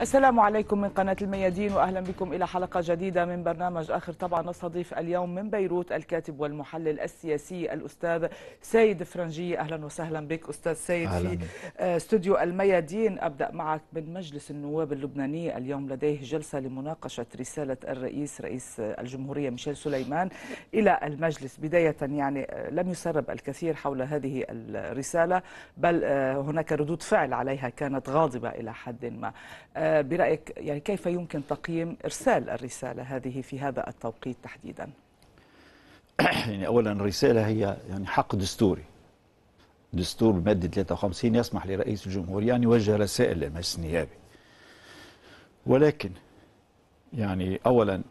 السلام عليكم من قناة الميادين وأهلا بكم إلى حلقة جديدة من برنامج آخر طبعا نستضيف اليوم من بيروت الكاتب والمحلل السياسي الأستاذ سيد فرنجي أهلا وسهلا بك أستاذ سيد أهلاً. في آه، استوديو الميادين أبدأ معك من مجلس النواب اللبناني اليوم لديه جلسة لمناقشة رسالة الرئيس رئيس الجمهورية ميشيل سليمان إلى المجلس بداية يعني آه، لم يسرب الكثير حول هذه الرسالة بل آه، هناك ردود فعل عليها كانت غاضبة إلى حد ما آه، برأيك يعني كيف يمكن تقييم إرسال الرسالة هذه في هذا التوقيت تحديدا يعني أولا الرسالة هي يعني حق دستوري دستور المادة 53 يسمح لرئيس الجمهورية يعني أن يوجه رسائل للمجلس النيابي ولكن يعني أولا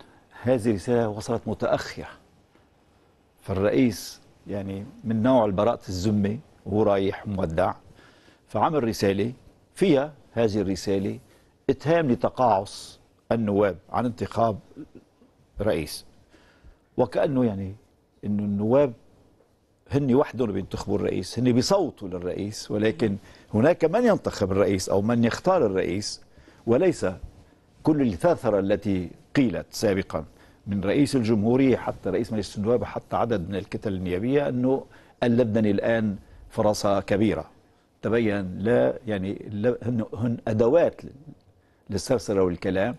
هذه الرسالة وصلت متأخرة فالرئيس يعني من نوع البراءة الذمة ورايح رايح مودع فعمل رسالة فيها هذه الرسالة اتهام لتقاعس النواب عن انتخاب رئيس وكانه يعني انه النواب هن وحدهم بينتخبوا الرئيس هن بيصوتوا للرئيس ولكن هناك من ينتخب الرئيس او من يختار الرئيس وليس كل الثاثرة التي قيلت سابقا من رئيس الجمهوريه حتى رئيس مجلس النواب حتى عدد من الكتل النيابيه انه اللبناني الان فرصه كبيره تبين لا يعني هن ادوات للسرسرة والكلام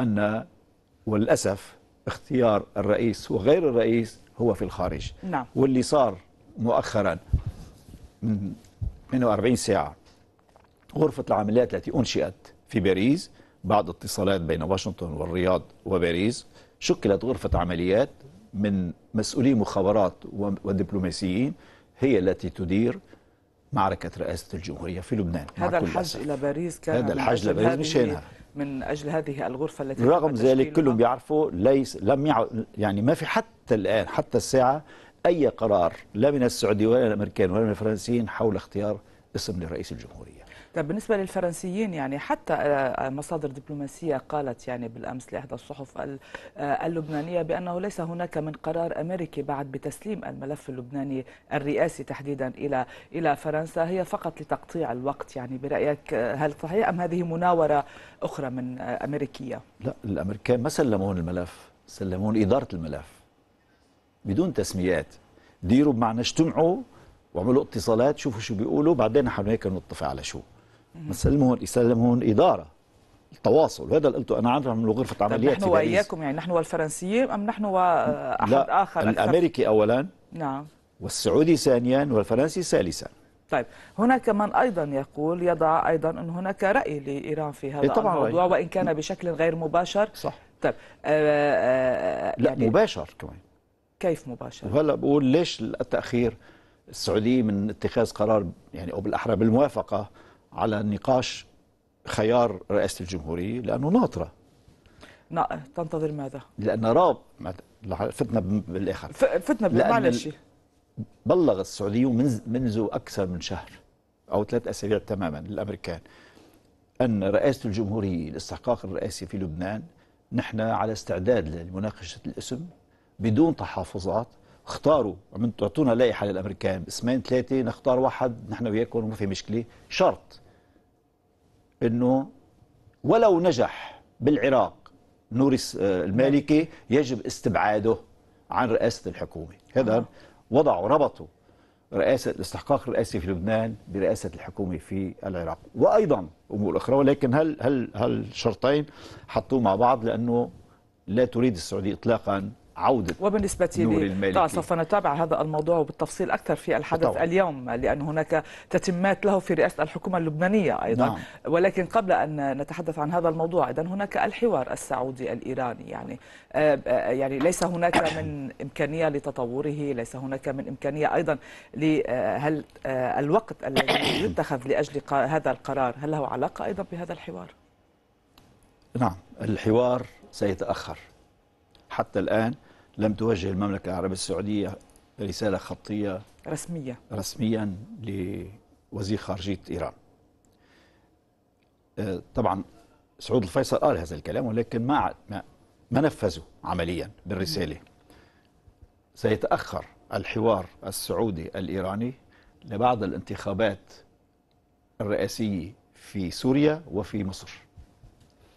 أن وللأسف اختيار الرئيس وغير الرئيس هو في الخارج نعم. واللي صار مؤخرا من 48 ساعة غرفة العمليات التي أنشئت في باريس بعد اتصالات بين واشنطن والرياض وباريس شكلت غرفة عمليات من مسؤولي مخابرات ودبلوماسيين هي التي تدير معركة رئاسة الجمهورية في لبنان هذا الحج إلى باريس كان هذا الحج لباريس مشينا من أجل هذه الغرفة التي رغم ذلك كلهم بيعرفوا ليس لم يعني ما في حتى الآن حتى الساعة أي قرار لا من السعوديين ولا الأمريكان ولا من الفرنسيين حول اختيار اسم لرئيس الجمهورية طب بالنسبه للفرنسيين يعني حتى آه، آه، مصادر دبلوماسيه قالت يعني بالامس لاحدى الصحف آه، اللبنانيه بانه ليس هناك من قرار امريكي بعد بتسليم الملف اللبناني الرئاسي تحديدا الى الى فرنسا هي فقط لتقطيع الوقت يعني برايك هل صحيح ام هذه مناوره اخرى من امريكيه؟ لا الامريكان ما سلمون الملف سلمون اداره الملف بدون تسميات ديروا بمعنى اجتمعوا وعملوا اتصالات شوفوا شو بيقولوا بعدين حناك نتفق على شو ما يسلمهم إدارة التواصل وهذا قلته أنا عارف من غرفة عمليات نحن وإياكم يعني نحن والفرنسيين أم نحن وأحد لا آخر أكثر. الأمريكي أولا نعم والسعودي ثانيا والفرنسي ثالثا طيب هناك من أيضا يقول يضع أيضا أن هناك رأي لإيران في هذا إيه، طبعا الموضوع رأي. وإن كان بشكل غير مباشر صح طيب آآ آه، آه، يعني لا مباشر كمان كيف مباشر وهلا بقول ليش التأخير السعودية من اتخاذ قرار يعني أو بالأحرى بالموافقة على النقاش خيار رئاسة الجمهورية لأنه ناطرة تنتظر ماذا؟ لأن راب فتنا بالآخر فتنا معلش بلغ السعوديون منذ, منذ أكثر من شهر أو ثلاث أسابيع تماما للأمريكان أن رئاسة الجمهورية الاستحقاق الرئاسي في لبنان نحن على استعداد لمناقشة الاسم بدون تحافظات اختاروا عم تعطونا لائحه للامريكان اسمين ثلاثه نختار واحد نحن وياكم وما في مشكله شرط انه ولو نجح بالعراق نوري آه، المالكي يجب استبعاده عن رئاسه الحكومه هذا آه. وضعوا ربطوا رئاسه الاستحقاق الرئاسي في لبنان برئاسه الحكومه في العراق وايضا امور اخرى ولكن هل هل هل شرطين حطوه مع بعض لانه لا تريد السعوديه اطلاقا عودة وبالنسبة نور المالكي طبعا سوف نتابع هذا الموضوع بالتفصيل أكثر في الحدث طبعا. اليوم لأن هناك تتمات له في رئاسة الحكومة اللبنانية أيضا نعم. ولكن قبل أن نتحدث عن هذا الموضوع أيضا هناك الحوار السعودي الإيراني يعني آه، آه، يعني ليس هناك من إمكانية لتطوره ليس هناك من إمكانية أيضا لهل آه، الوقت الذي يتخذ لأجل هذا القرار هل له علاقة أيضا بهذا الحوار؟ نعم الحوار سيتأخر حتى الآن لم توجه المملكة العربية السعودية رسالة خطية رسمية رسميا لوزير خارجية إيران آه، طبعا سعود الفيصل قال هذا الكلام ولكن ما ما نفذه عمليا بالرسالة سيتأخر الحوار السعودي الإيراني لبعض الانتخابات الرئاسية في سوريا وفي مصر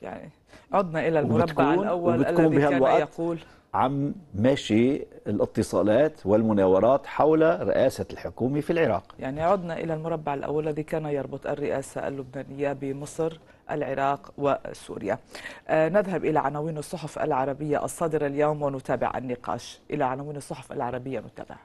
يعني عدنا إلى المربع الأول الذي كان يقول عم ماشي الاتصالات والمناورات حول رئاسة الحكومة في العراق يعني عدنا إلى المربع الأول الذي كان يربط الرئاسة اللبنانية بمصر العراق وسوريا آه نذهب إلى عناوين الصحف العربية الصادرة اليوم ونتابع النقاش إلى عناوين الصحف العربية نتابع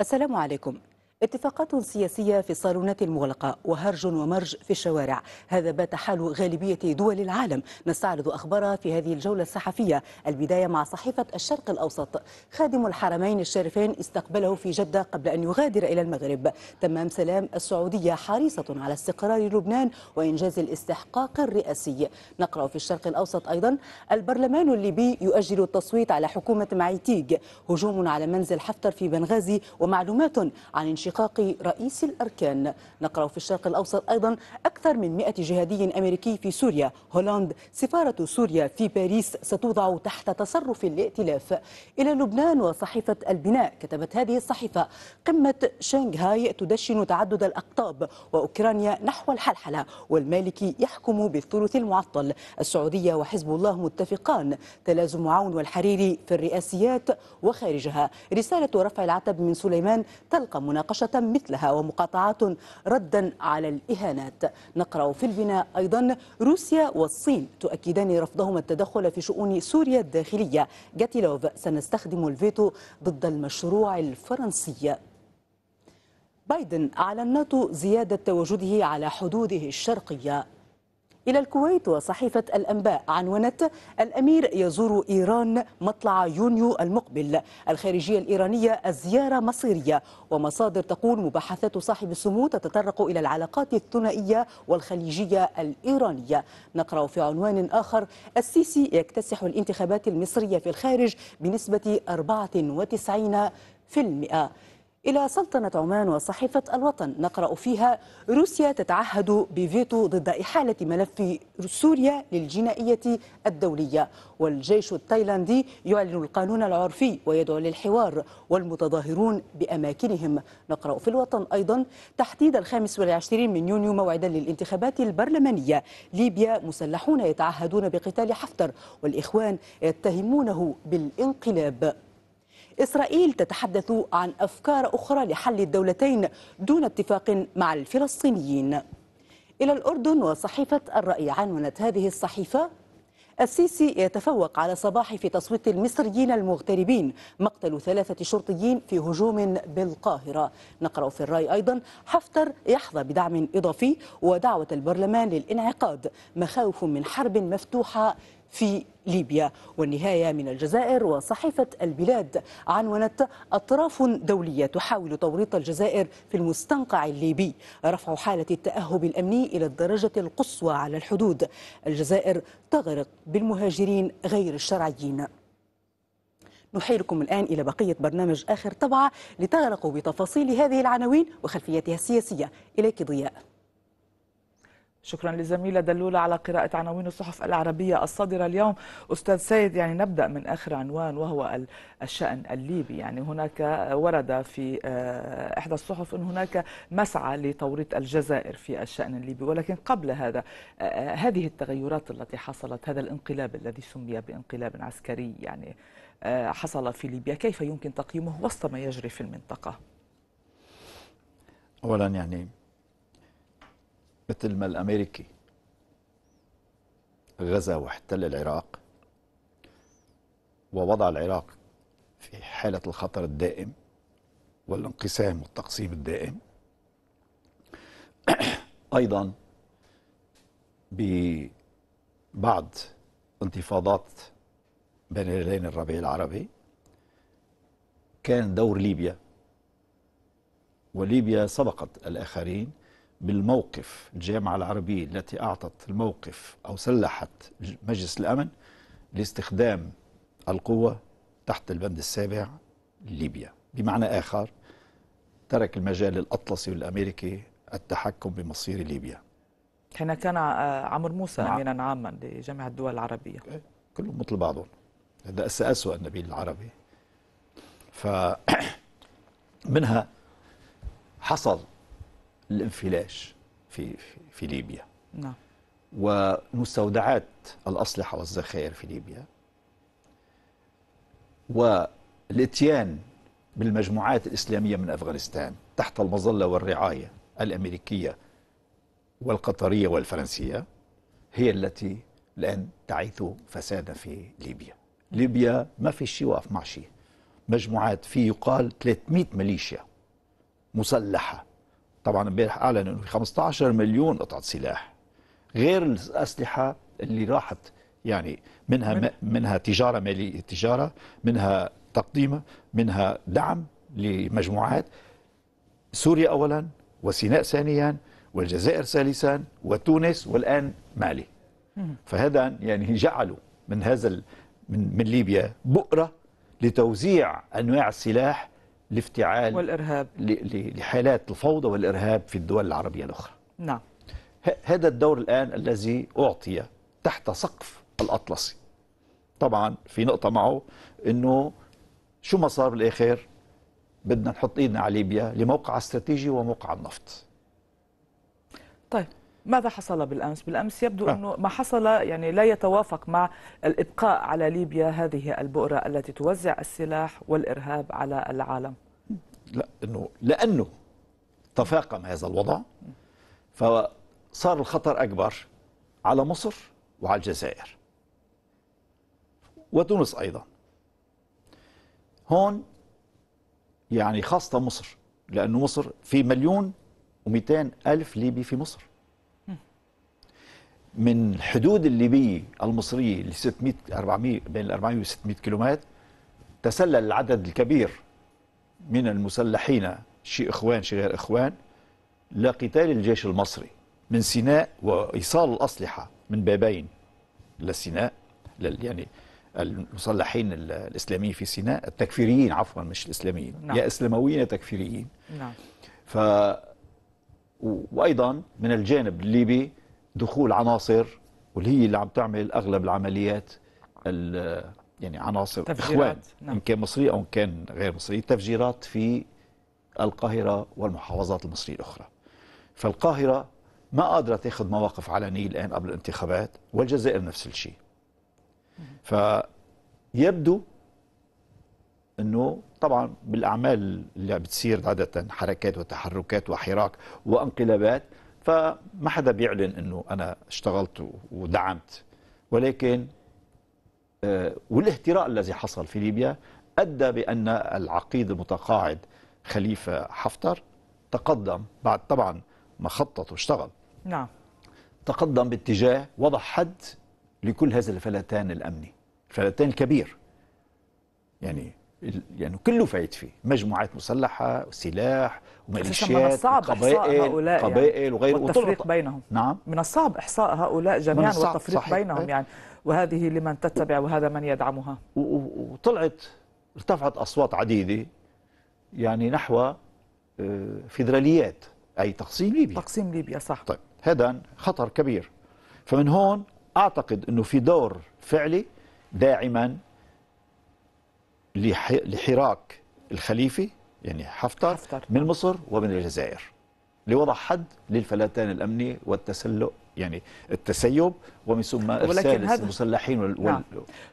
السلام عليكم اتفاقات سياسية في الصالونات المغلقة وهرج ومرج في الشوارع هذا بات حال غالبية دول العالم نستعرض أخبارها في هذه الجولة الصحفية البداية مع صحيفة الشرق الأوسط خادم الحرمين الشريفين استقبله في جدة قبل أن يغادر إلى المغرب تمام سلام السعودية حريصة على استقرار لبنان وإنجاز الاستحقاق الرئاسي نقرأ في الشرق الأوسط أيضا البرلمان الليبي يؤجل التصويت على حكومة معيتيج هجوم على منزل حفتر في بنغازي ومعلومات عن انشقاق رئيس الأركان نقرأ في الشرق الأوسط أيضا أكثر من 100 جهادي أمريكي في سوريا هولاند سفارة سوريا في باريس ستوضع تحت تصرف الائتلاف إلى لبنان وصحيفة البناء كتبت هذه الصحيفة قمة شنغهاي تدشن تعدد الأقطاب وأوكرانيا نحو الحلحلة والمالكي يحكم بالثلث المعطل السعودية وحزب الله متفقان تلازم عون والحريري في الرئاسيات وخارجها رسالة رفع العتب من سليمان تلقى مناقشة مناقشة مثلها ومقاطعات ردا على الإهانات نقرأ في البناء أيضا روسيا والصين تؤكدان رفضهما التدخل في شؤون سوريا الداخلية جاتيلوف سنستخدم الفيتو ضد المشروع الفرنسي بايدن أعلن ناتو زيادة تواجده على حدوده الشرقية إلى الكويت وصحيفة الأنباء عنونت الأمير يزور إيران مطلع يونيو المقبل الخارجية الإيرانية الزيارة مصيرية ومصادر تقول مباحثات صاحب السمو تتطرق إلى العلاقات الثنائية والخليجية الإيرانية نقرأ في عنوان آخر السيسي يكتسح الانتخابات المصرية في الخارج بنسبة 94% إلى سلطنة عمان وصحيفة الوطن نقرأ فيها روسيا تتعهد بفيتو ضد إحالة ملف سوريا للجنائية الدولية والجيش التايلاندي يعلن القانون العرفي ويدعو للحوار والمتظاهرون بأماكنهم نقرأ في الوطن أيضا تحديد الخامس والعشرين من يونيو موعدا للانتخابات البرلمانية ليبيا مسلحون يتعهدون بقتال حفتر والإخوان يتهمونه بالانقلاب إسرائيل تتحدث عن أفكار أخرى لحل الدولتين دون اتفاق مع الفلسطينيين إلى الأردن وصحيفة الرأي عنونت هذه الصحيفة السيسي يتفوق على صباح في تصويت المصريين المغتربين مقتل ثلاثة شرطيين في هجوم بالقاهرة نقرأ في الرأي أيضا حفتر يحظى بدعم إضافي ودعوة البرلمان للانعقاد مخاوف من حرب مفتوحة في ليبيا والنهاية من الجزائر وصحيفة البلاد عنونت أطراف دولية تحاول توريط الجزائر في المستنقع الليبي رفع حالة التأهب الأمني إلى الدرجة القصوى على الحدود الجزائر تغرق بالمهاجرين غير الشرعيين نحيلكم الآن إلى بقية برنامج آخر طبعة لتغرقوا بتفاصيل هذه العناوين وخلفيتها السياسية إليك ضياء شكرا لزميلة دلولة على قراءة عناوين الصحف العربية الصادرة اليوم أستاذ سيد يعني نبدأ من آخر عنوان وهو الشأن الليبي يعني هناك ورد في آه، إحدى الصحف أن هناك مسعى لتوريط الجزائر في الشأن الليبي ولكن قبل هذا آه، هذه التغيرات التي حصلت هذا الانقلاب الذي سمي بانقلاب عسكري يعني آه، حصل في ليبيا كيف يمكن تقييمه وسط ما يجري في المنطقة؟ أولا يعني مثل ما الأمريكي غزا واحتل العراق ووضع العراق في حالة الخطر الدائم والانقسام والتقسيم الدائم أيضا ببعض انتفاضات بين الهلالين الربيع العربي كان دور ليبيا وليبيا سبقت الآخرين بالموقف الجامعة العربية التي أعطت الموقف أو سلحت مجلس الأمن لاستخدام القوة تحت البند السابع ليبيا بمعنى آخر ترك المجال الأطلسي والأمريكي التحكم بمصير ليبيا حين كان آه، عمر موسى نعم. أمينا عاما لجامعة الدول العربية كلهم مثل بعضهم هذا أسوأ النبيل العربي فمنها حصل الانفلاش في في ليبيا نعم ومستودعات الأسلحة والذخائر في ليبيا والاتيان بالمجموعات الإسلامية من أفغانستان تحت المظلة والرعاية الأمريكية والقطرية والفرنسية هي التي الآن تعيث فسادا في ليبيا ليبيا ما في شيء واقف مع شيء مجموعات في يقال 300 ميليشيا مسلحة طبعا امبارح اعلن انه في 15 مليون قطعه سلاح غير الاسلحه اللي راحت يعني منها من... منها تجاره ماليه تجاره منها تقديمه منها دعم لمجموعات سوريا اولا وسيناء ثانيا والجزائر ثالثا وتونس والان مالي فهذا يعني جعلوا من هذا من, من ليبيا بؤره لتوزيع انواع السلاح لافتعال والإرهاب لحالات الفوضى والإرهاب في الدول العربية الأخرى نعم هذا الدور الآن الذي أعطي تحت سقف الأطلسي طبعا في نقطة معه أنه شو ما صار بالآخر بدنا نحط إيدنا على ليبيا لموقع استراتيجي وموقع النفط طيب ماذا حصل بالأمس؟ بالأمس يبدو آه. أنه ما حصل يعني لا يتوافق مع الإبقاء على ليبيا هذه البؤرة التي توزع السلاح والإرهاب على العالم لا إنه لأنه تفاقم هذا الوضع فصار الخطر أكبر على مصر وعلى الجزائر وتونس أيضا هون يعني خاصة مصر لأنه مصر في مليون و200 ألف ليبي في مصر من الحدود الليبيه المصريه ل 600 400 بين 400 و 600 كيلومتر تسلل العدد الكبير من المسلحين شي اخوان شي غير اخوان لقتال الجيش المصري من سيناء وايصال الاسلحه من بابين لسيناء يعني المسلحين الاسلاميين في سيناء التكفيريين عفوا مش الاسلاميين نعم. يا اسلامويين يا تكفيريين نعم ف وايضا من الجانب الليبي دخول عناصر واللي هي اللي عم تعمل اغلب العمليات يعني عناصر اخوان نعم. ان كان مصري او ان كان غير مصري تفجيرات في القاهره والمحافظات المصريه الاخرى فالقاهره ما قادره تاخذ مواقف علنيه الان قبل الانتخابات والجزائر نفس الشيء فيبدو انه طبعا بالاعمال اللي بتصير عاده حركات وتحركات وحراك وانقلابات فما حدا بيعلن انه انا اشتغلت ودعمت ولكن آه، والاهتراء الذي حصل في ليبيا ادى بان العقيد المتقاعد خليفه حفتر تقدم بعد طبعا ما خطط واشتغل نعم تقدم باتجاه وضع حد لكل هذا الفلتان الامني الفلتان الكبير يعني يعني كله فايت فيه مجموعات مسلحه وسلاح وميليشيات قبائل يعني. قبائل يعني وغيره والتفريق بينهم نعم من الصعب احصاء هؤلاء جميعا والتفريق صحيح. بينهم إيه. يعني وهذه لمن تتبع وهذا من يدعمها وطلعت ارتفعت اصوات عديده يعني نحو آه، فيدراليات اي تقسيم ليبيا تقسيم ليبيا صح طيب هذا خطر كبير فمن هون اعتقد انه في دور فعلي داعما لحراك الخليفة يعني حفتر, حفتر من مصر ومن الجزائر لوضع حد للفلتان الأمني والتسلق يعني التسيب ومن ثم ارسال المسلحين وال... نعم.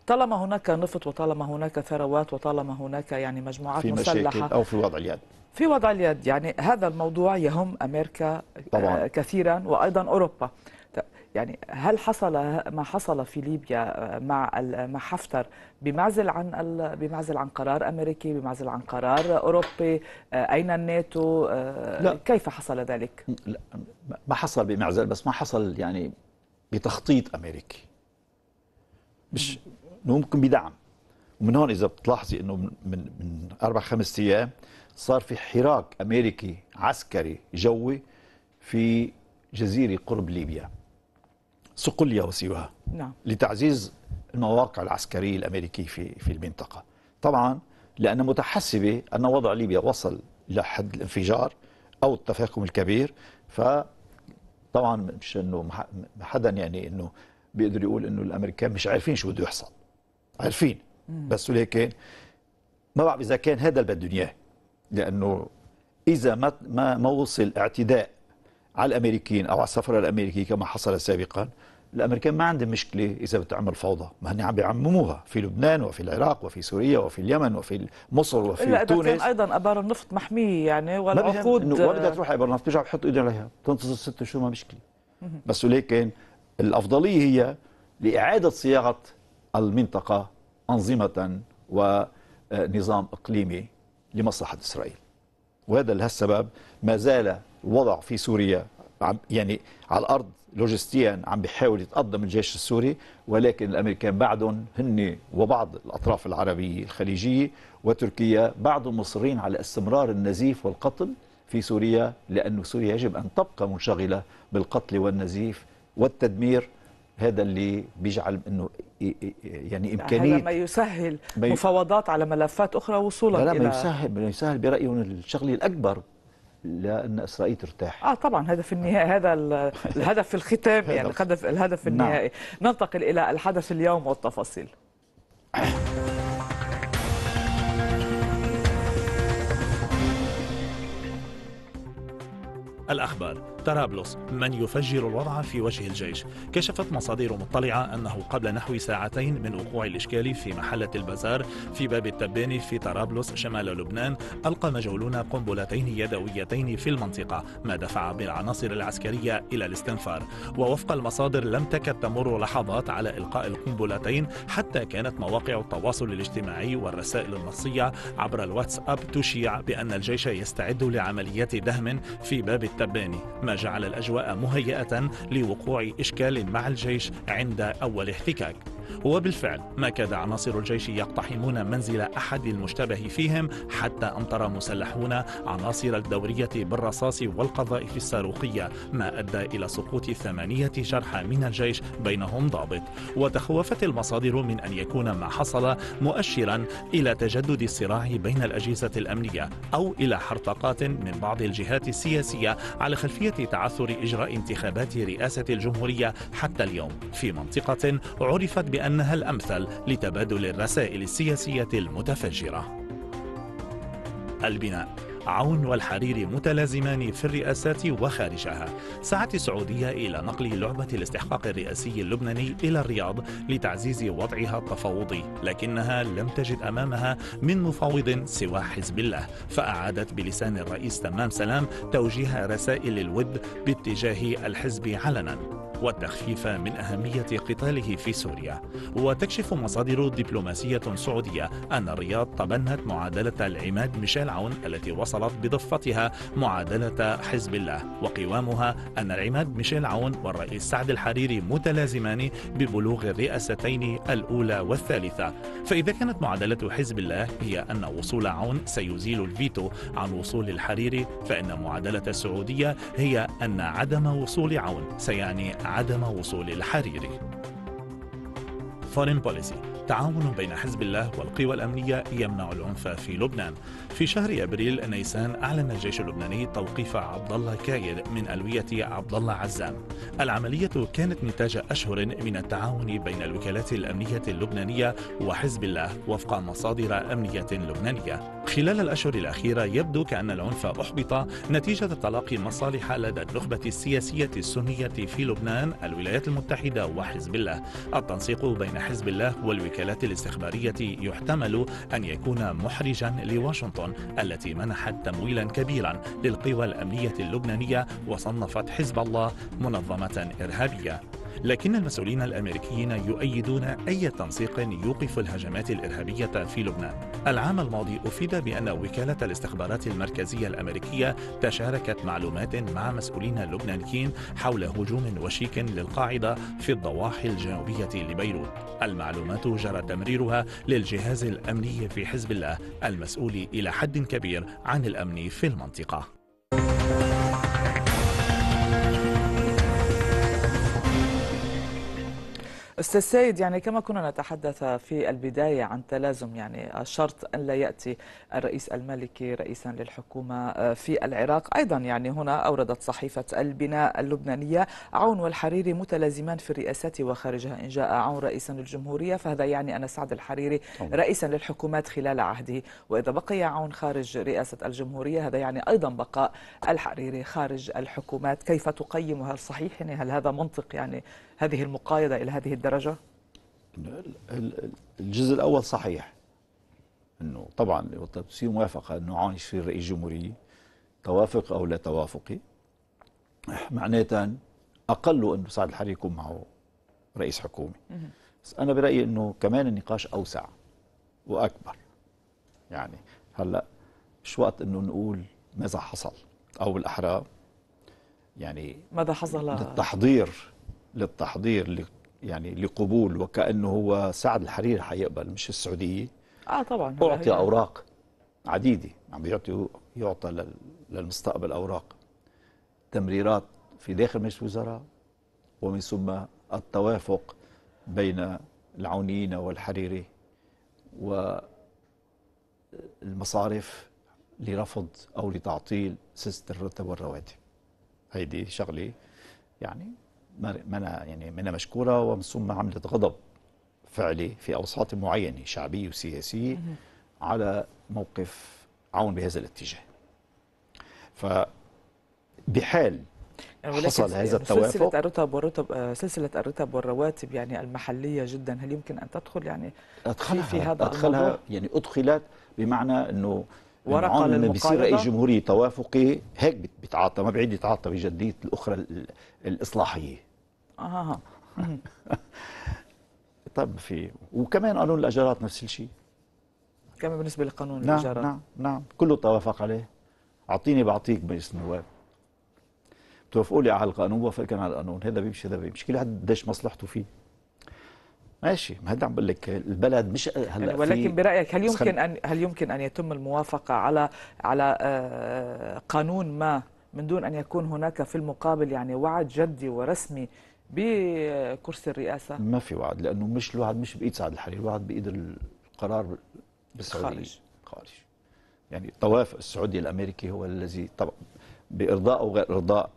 طالما هناك نفط وطالما هناك ثروات وطالما هناك يعني مجموعات في مسلحه او في وضع اليد في وضع اليد يعني هذا الموضوع يهم امريكا طبعا. كثيرا وايضا اوروبا يعني هل حصل ما حصل في ليبيا آه، مع مع حفتر بمعزل عن بمعزل عن قرار امريكي بمعزل عن قرار اوروبي آه، اين الناتو آه، لا كيف حصل ذلك لا ما حصل بمعزل بس ما حصل يعني بتخطيط امريكي مش ممكن بدعم ومن هون اذا بتلاحظي انه من من اربع خمس ايام صار في حراك امريكي عسكري جوي في جزيره قرب ليبيا صقلية وسواها نعم. لتعزيز المواقع العسكرية الأمريكية في في المنطقة طبعا لأن متحسبة أن وضع ليبيا وصل إلى حد الانفجار أو التفاقم الكبير ف طبعا مش انه حدا يعني انه بيقدر يقول انه الامريكان مش عارفين شو بده يحصل عارفين مم. بس ولكن ما بعرف اذا كان هذا اللي بدهم اياه لانه اذا ما ما ما وصل اعتداء على الامريكيين او على السفاره الامريكيه كما حصل سابقا الامريكان ما عندهم مشكله اذا بتعمل فوضى ما هن عم بيعمموها في لبنان وفي العراق وفي سوريا وفي اليمن وفي مصر وفي إلا تونس إذا كان ايضا ابار النفط محميه يعني ولا عقود ما بدها تروح ابار النفط بترجع بحط ايدها عليها تنتظر ست شهور ما مشكله بس ولكن الافضليه هي لاعاده صياغه المنطقه انظمه ونظام اقليمي لمصلحه اسرائيل وهذا لهالسبب ما زال وضع في سوريا يعني على الارض لوجستيا عم بيحاول يتقدم الجيش السوري ولكن الامريكان بعدهم هن وبعض الاطراف العربيه الخليجيه وتركيا بعدهم مصرين على استمرار النزيف والقتل في سوريا لأن سوريا يجب أن تبقى منشغلة بالقتل والنزيف والتدمير هذا اللي بيجعل انه يعني امكانيه هذا ما يسهل مفاوضات على ملفات اخرى وصولا الى ما يسهل ما يسهل برايي الشغله الاكبر لان اسرائيل ترتاح اه طبعا هدف النهائي هذا الهدف في الختام يعني الهدف الهدف النهائي نعم. ننتقل الى الحدث اليوم والتفاصيل الاخبار طرابلس من يفجر الوضع في وجه الجيش كشفت مصادر مطلعة أنه قبل نحو ساعتين من وقوع الإشكال في محلة البازار في باب التباني في طرابلس شمال لبنان ألقى مجهولون قنبلتين يدويتين في المنطقة ما دفع بالعناصر العسكرية إلى الاستنفار ووفق المصادر لم تكد تمر لحظات على إلقاء القنبلتين حتى كانت مواقع التواصل الاجتماعي والرسائل النصية عبر الواتساب تشيع بأن الجيش يستعد لعمليات دهم في باب التباني ما مما جعل الأجواء مهيئة لوقوع إشكال مع الجيش عند أول احتكاك وبالفعل ما كاد عناصر الجيش يقتحمون منزل أحد المشتبه فيهم حتى أمطر مسلحون عناصر الدورية بالرصاص والقذائف الصاروخية ما أدى إلى سقوط ثمانية جرحى من الجيش بينهم ضابط وتخوفت المصادر من أن يكون ما حصل مؤشرا إلى تجدد الصراع بين الأجهزة الأمنية أو إلى حرطقات من بعض الجهات السياسية على خلفية تعثر إجراء انتخابات رئاسة الجمهورية حتى اليوم في منطقة عرفت بأنها الأمثل لتبادل الرسائل السياسية المتفجرة البناء عون والحرير متلازمان في الرئاسات وخارجها سعت السعودية إلى نقل لعبة الاستحقاق الرئاسي اللبناني إلى الرياض لتعزيز وضعها التفاوضي لكنها لم تجد أمامها من مفاوض سوى حزب الله فأعادت بلسان الرئيس تمام سلام توجيه رسائل الود باتجاه الحزب علناً والتخفيف من أهمية قتاله في سوريا وتكشف مصادر دبلوماسية سعودية أن الرياض تبنت معادلة العماد ميشيل عون التي وصلت بضفتها معادلة حزب الله وقوامها أن العماد ميشيل عون والرئيس سعد الحريري متلازمان ببلوغ الرئاستين الأولى والثالثة فإذا كانت معادلة حزب الله هي أن وصول عون سيزيل الفيتو عن وصول الحريري فإن معادلة السعودية هي أن عدم وصول عون سيعني عدم وصول الحريري Foreign Policy تعاون بين حزب الله والقوى الأمنية يمنع العنف في لبنان في شهر أبريل نيسان أعلن الجيش اللبناني توقيف عبد الله كايد من ألوية عبد الله عزام العملية كانت نتاج أشهر من التعاون بين الوكالات الأمنية اللبنانية وحزب الله وفق مصادر أمنية لبنانية خلال الأشهر الأخيرة يبدو كأن العنف أحبط نتيجة تلاقي مصالح لدى النخبة السياسية السنية في لبنان الولايات المتحدة وحزب الله التنسيق بين حزب الله والوكالات الوكالات الاستخبارية يحتمل أن يكون محرجا لواشنطن التي منحت تمويلا كبيرا للقوى الأمنية اللبنانية وصنفت حزب الله منظمة إرهابية لكن المسؤولين الأمريكيين يؤيدون أي تنسيق يوقف الهجمات الإرهابية في لبنان العام الماضي أفيد بأن وكالة الاستخبارات المركزية الأمريكية تشاركت معلومات مع مسؤولين لبنانيين حول هجوم وشيك للقاعدة في الضواحي الجنوبية لبيروت المعلومات جرى تمريرها للجهاز الأمني في حزب الله المسؤول إلى حد كبير عن الأمن في المنطقة استاذ سيد يعني كما كنا نتحدث في البدايه عن تلازم يعني شرط ان لا ياتي الرئيس المالكي رئيسا للحكومه آه، في العراق ايضا يعني هنا اوردت صحيفه البناء اللبنانيه عون والحريري متلازمان في الرئاسه وخارجها ان جاء عون رئيسا للجمهوريه فهذا يعني ان سعد الحريري رئيسا للحكومات خلال عهده واذا بقي عون خارج رئاسه الجمهوريه هذا يعني ايضا بقاء الحريري خارج الحكومات كيف تقيم هل صحيح يعني هل هذا منطق يعني هذه المقايضة إلى هذه الدرجة؟ الجزء الأول صحيح أنه طبعا تصير موافقة أنه عايش في رئيس جمهورية توافق أو لا توافقي معناتها أقله أنه سعد الحريري يكون معه رئيس حكومة بس أنا برأيي أنه كمان النقاش أوسع وأكبر يعني هلأ مش وقت أنه نقول ماذا حصل أو بالأحرى يعني ماذا حصل التحضير للتحضير يعني لقبول وكأنه هو سعد الحريري حيقبل مش السعودية آه طبعا أعطي أوراق عديدة عم يعطي يعطى للمستقبل أوراق تمريرات في داخل مجلس الوزراء ومن ثم التوافق بين العونيين والحريري والمصارف لرفض أو لتعطيل سلسلة الرتب والرواتب هيدي شغلة يعني منا يعني منا مشكورة ومن ثم عملت غضب فعلي في أوساط معينة شعبية وسياسية على موقف عون بهذا الاتجاه فبحال حصل هذا يعني التوافق سلسلة الرتب والرتب آه، سلسلة الرتب والرواتب يعني المحلية جدا هل يمكن أن تدخل يعني أدخلها في, في هذا أدخلها الموضوع؟ يعني أدخلت بمعنى أنه ورقه للمقايضه بيصير رئيس جمهوريه توافقي هيك بيتعاطى ما بعيد يتعاطى بجديه الاخرى الاصلاحيه اها طب في وكمان قانون الاجارات نفس الشيء كمان بالنسبه لقانون نعم الاجارات نعم نعم كله توافق عليه اعطيني بعطيك مجلس النواب توافقوا لي على القانون وافقنا على القانون هذا بيمشي هذا بيمشي كل حد قديش مصلحته فيه ماشي ما هذا عم بقول لك البلد مش هلا يعني ولكن برايك هل يمكن ان هل يمكن ان يتم الموافقه على على آه، قانون ما من دون ان يكون هناك في المقابل يعني وعد جدي ورسمي بكرسي الرئاسه ما في وعد لانه مش الوعد مش بايد سعد الحريري الوعد بايد القرار بالسعوديه خارج يعني التوافق السعودي الامريكي هو الذي طبعا بارضاء او غير ارضاء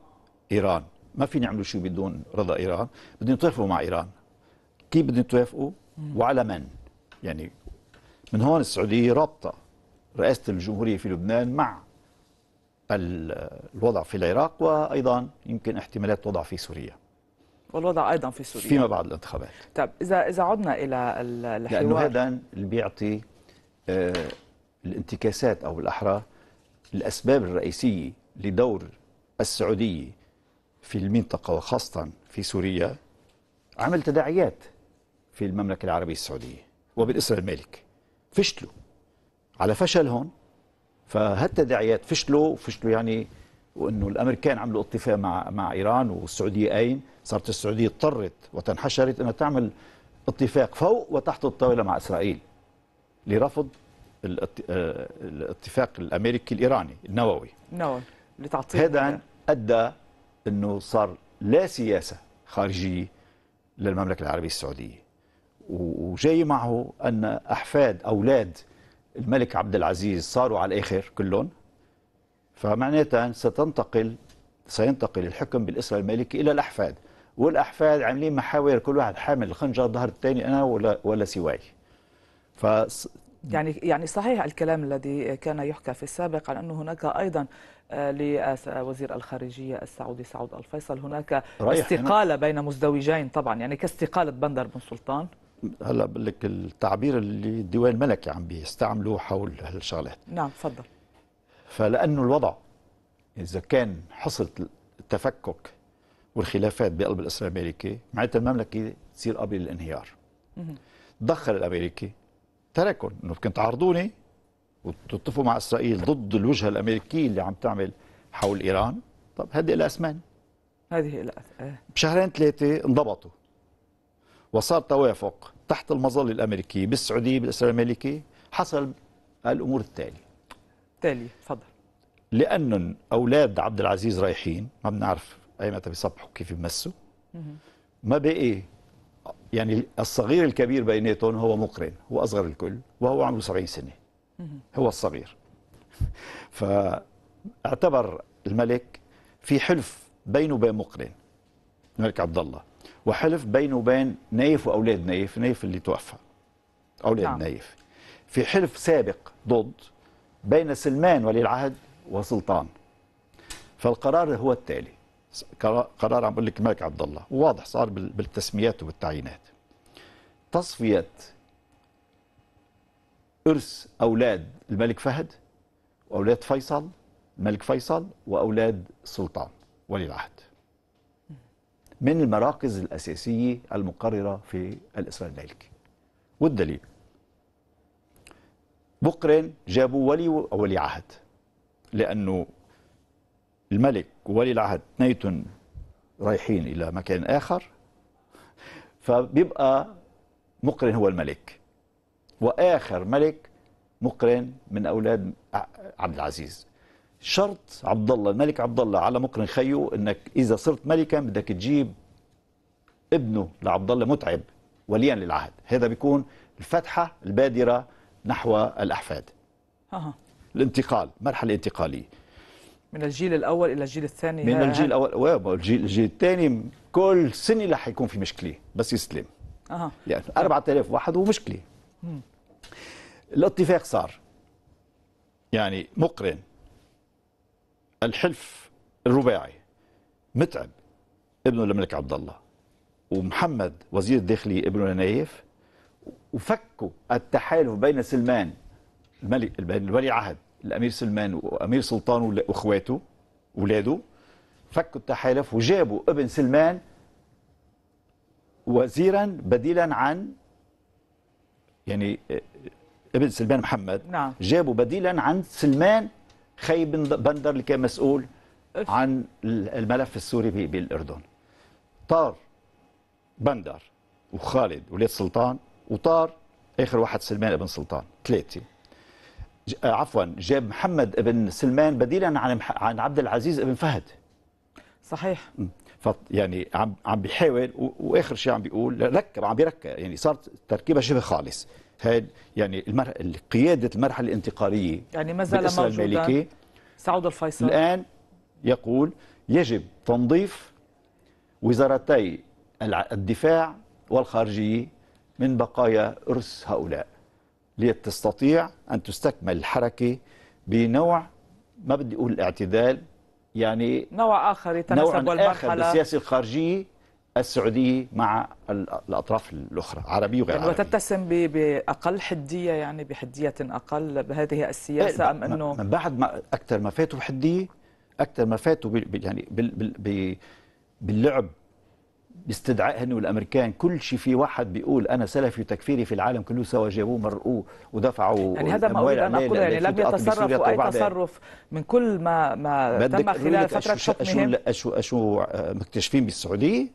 ايران ما فينا يعملوا شيء بدون رضا ايران بدهم يتوافقوا مع ايران كيف بدهم يتوافقوا وعلى من يعني من هون السعودية رابطة رئاسة الجمهورية في لبنان مع الوضع في العراق وأيضا يمكن احتمالات وضع في سوريا والوضع أيضا في سوريا فيما بعد الانتخابات طيب إذا إذا عدنا إلى الحوار لأنه هذا اللي بيعطي آه، الانتكاسات أو الأحرى الأسباب الرئيسية لدور السعودية في المنطقة وخاصة في سوريا عمل تداعيات في المملكة العربية السعودية وبالإسرى المالك فشلوا على فشل هون فهالتداعيات فشلوا فشلوا يعني وانه الامريكان عملوا اتفاق مع مع ايران والسعوديه اين صارت السعوديه اضطرت وتنحشرت انها تعمل اتفاق فوق وتحت الطاوله مع اسرائيل لرفض آه، الاتفاق الامريكي الايراني النووي نووي لتعطيل هذا ادى انه صار لا سياسه خارجيه للمملكه العربيه السعوديه وجاي معه أن أحفاد أولاد الملك عبد العزيز صاروا على الآخر كلهم فمعناتها ستنتقل سينتقل الحكم بالإسرى المالكي إلى الأحفاد والأحفاد عاملين محاور كل واحد حامل الخنجر ظهر الثاني أنا ولا, ولا سواي ف يعني يعني صحيح الكلام الذي كان يحكى في السابق عن انه هناك ايضا آه، لوزير الخارجيه السعودي سعود الفيصل هناك استقاله بين مزدوجين طبعا يعني كاستقاله بندر بن سلطان هلا بقول لك التعبير اللي الديوان الملكي عم بيستعمله حول هالشغلات نعم تفضل فلانه الوضع اذا كان حصلت التفكك والخلافات بقلب الاسرى الامريكي معناتها المملكه تصير قبل الانهيار دخل الامريكي تركهم انه كنت تعارضوني وتتفقوا مع اسرائيل ضد الوجهه الامريكيه اللي عم تعمل حول ايران طب هذه الاسمان هذه الأث... بشهرين ثلاثه انضبطوا وصار توافق تحت المظله الامريكيه بالسعوديه بالاسرائيل الملكي حصل الامور التالي تالي تفضل لأن أولاد عبد العزيز رايحين ما بنعرف أي متى بيصبحوا كيف بمسوا ما بقي يعني الصغير الكبير بيناتهم هو مقرن هو أصغر الكل وهو عمره 70 سنة هو الصغير فاعتبر الملك في حلف بينه وبين مقرن الملك عبد الله وحلف بينه وبين نايف واولاد نايف نايف اللي توفى اولاد نعم. نايف في حلف سابق ضد بين سلمان ولي العهد وسلطان فالقرار هو التالي قرار عم بقول لك الملك عبد الله واضح صار بالتسميات وبالتعيينات تصفيه ارث اولاد الملك فهد واولاد فيصل الملك فيصل واولاد السلطان ولي العهد من المراكز الأساسية المقررة في الإسراء الملكي والدليل بكرين جابوا ولي وولي عهد لأنه الملك وولي العهد اثنيتهم رايحين إلى مكان آخر فبيبقى مقرن هو الملك وآخر ملك مقرن من أولاد عبد العزيز شرط عبد الله الملك عبد الله على مقرن خيه انك اذا صرت ملكا بدك تجيب ابنه لعبد الله متعب وليا للعهد هذا بيكون الفتحه البادره نحو الاحفاد اها الانتقال مرحله انتقاليه من الجيل الاول الى الجيل الثاني من الجيل الاول الجيل الجيل الثاني كل سنه رح يكون في مشكله بس يسلم اها يعني 4000 واحد ومشكله الاتفاق صار يعني مقرن الحلف الرباعي متعب ابن الملك عبد الله ومحمد وزير الداخلية ابن نايف وفكوا التحالف بين سلمان الملك بين الولي عهد الامير سلمان وامير سلطان واخواته اولاده فكوا التحالف وجابوا ابن سلمان وزيرا بديلا عن يعني آه، ابن سلمان محمد نعم. جابوا بديلا عن سلمان خي بندر اللي كان مسؤول عن الملف السوري بالاردن طار بندر وخالد وليد سلطان وطار اخر واحد سلمان ابن سلطان ثلاثه آه، عفوا جاب محمد ابن سلمان بديلا عن عن عبد العزيز ابن فهد صحيح ف يعني عم عم بيحاول واخر شيء عم بيقول ركب عم بيركب يعني صارت تركيبه شبه خالص هاد يعني المر... قياده المرحله الانتقاليه يعني ما زال موجودا سعود الفيصل الان يقول يجب تنظيف وزارتي الدفاع والخارجيه من بقايا ارث هؤلاء لتستطيع ان تستكمل الحركه بنوع ما بدي اقول الاعتدال يعني نوع اخر يتناسب نوع آخر بالسياسه الخارجيه السعوديه مع الاطراف الاخرى عربي وغير يعني عربي وتتسم باقل حديه يعني بحديه اقل بهذه السياسه إيه، ام انه من بعد ما اكثر ما فاتوا حديه اكثر ما فاتوا يعني بال بال باللعب باستدعاء هن والامريكان كل شيء في واحد بيقول انا سلفي وتكفيري في العالم كله سوا جابوه مرقوه ودفعوا يعني هذا ما اريد ان اقوله يعني لم يتصرفوا اي تصرف من كل ما ما تم خلال فتره حكمهم شو شو مكتشفين بالسعوديه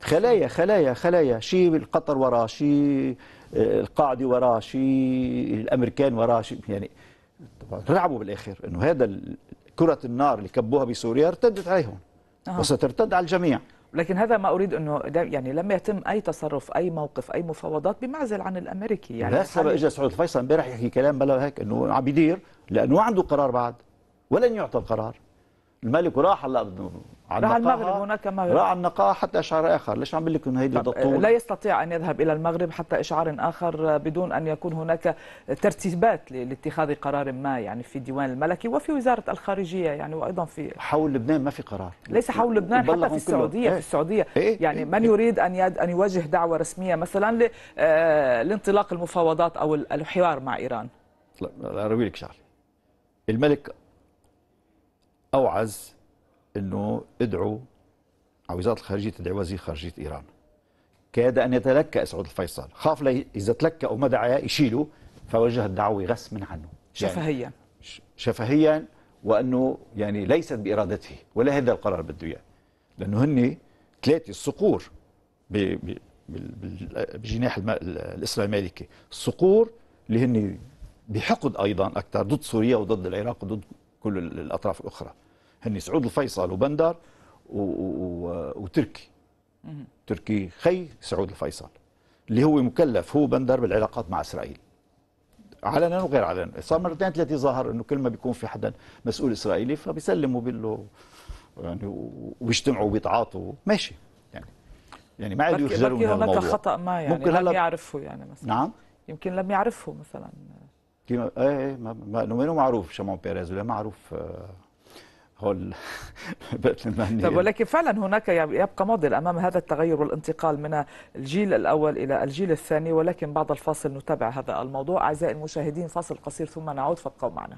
خلايا خلايا خلايا شيء القطر وراه شيء آه، القاعدي وراه شيء الامريكان وراه شيء يعني طبعا رعبوا بالاخر انه هذا كره النار اللي كبوها بسوريا ارتدت عليهم أه. وسترتد على الجميع لكن هذا ما اريد انه يعني لم يتم اي تصرف اي موقف اي مفاوضات بمعزل عن الامريكي يعني هسه بقى اجى سعود الفيصل امبارح يحكي كلام بلا هيك انه عم بيدير لانه عنده قرار بعد ولن يعطى القرار الملك راح على بده راح المغرب هناك مغرب راح النقاهة حتى اشعار اخر ليش عم بقول لكم هيدي لا يستطيع ان يذهب الى المغرب حتى اشعار اخر بدون ان يكون هناك ترتيبات لاتخاذ قرار ما يعني في الديوان الملكي وفي وزاره الخارجيه يعني وايضا في حول لبنان ما في قرار ليس حول لبنان حتى في السعوديه في إيه. السعوديه إيه؟ يعني إيه؟ من يريد ان ان يوجه دعوه رسميه مثلا آه، لانطلاق المفاوضات او الحوار مع ايران اروي لك شغله الملك اوعز انه ادعو على وزاره الخارجيه تدعي وزير خارجيه ايران كاد ان يتلكا سعود الفيصل خاف لي اذا تلكا وما دعا يشيله فوجه الدعوه غصبا عنه يعني شفهيا يعني شفهيا وانه يعني ليست بارادته ولا هذا القرار بده اياه لانه هن ثلاثه الصقور بجناح الاسرى المالكي الصقور اللي هن بحقد ايضا اكثر ضد سوريا وضد العراق وضد كل الأطراف الأخرى هني سعود الفيصل وبندر وتركي تركي خي سعود الفيصل اللي هو مكلف هو بندر بالعلاقات مع إسرائيل علنا وغير علنا صار مرتين ثلاثة ظهر أنه كل ما بيكون في حدا مسؤول إسرائيلي فبيسلموا له يعني وبيجتمعوا وبيتعاطوا ماشي يعني يعني ما عاد يخجلوا من الموضوع ممكن هناك خطأ ما يعني ممكن هلا يعرفه يعني مثلا نعم يمكن لم يعرفه مثلا كيما ايه, إيه، ما منو معروف شامون بيريز ولا معروف آه، هول طب ولكن فعلا هناك يبقى موديل امام هذا التغير والانتقال من الجيل الاول الى الجيل الثاني ولكن بعد الفاصل نتابع هذا الموضوع اعزائي المشاهدين فاصل قصير ثم نعود فابقوا معنا